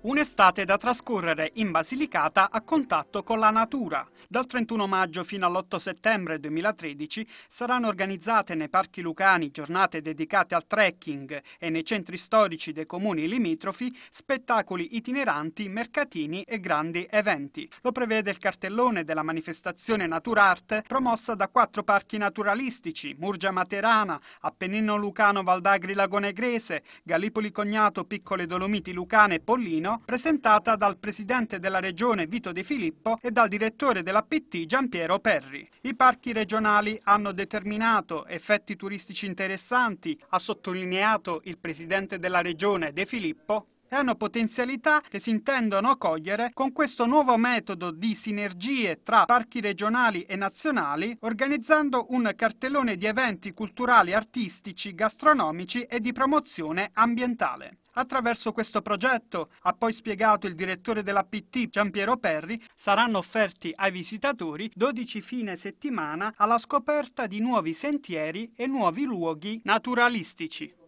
Un'estate da trascorrere in Basilicata a contatto con la natura. Dal 31 maggio fino all'8 settembre 2013 saranno organizzate nei parchi lucani giornate dedicate al trekking e nei centri storici dei comuni limitrofi spettacoli itineranti, mercatini e grandi eventi. Lo prevede il cartellone della manifestazione Naturart promossa da quattro parchi naturalistici, Murgia Materana, Appennino Lucano Valdagri Lagonegrese, Gallipoli Cognato Piccole Dolomiti Lucane e Pollino Torino, presentata dal presidente della regione Vito De Filippo e dal direttore dell'APT Giampiero Perri. I parchi regionali hanno determinato effetti turistici interessanti, ha sottolineato il presidente della regione De Filippo, e hanno potenzialità che si intendono cogliere con questo nuovo metodo di sinergie tra parchi regionali e nazionali, organizzando un cartellone di eventi culturali, artistici, gastronomici e di promozione ambientale. Attraverso questo progetto, ha poi spiegato il direttore dell'APT, PT Giampiero Perri, saranno offerti ai visitatori 12 fine settimana alla scoperta di nuovi sentieri e nuovi luoghi naturalistici.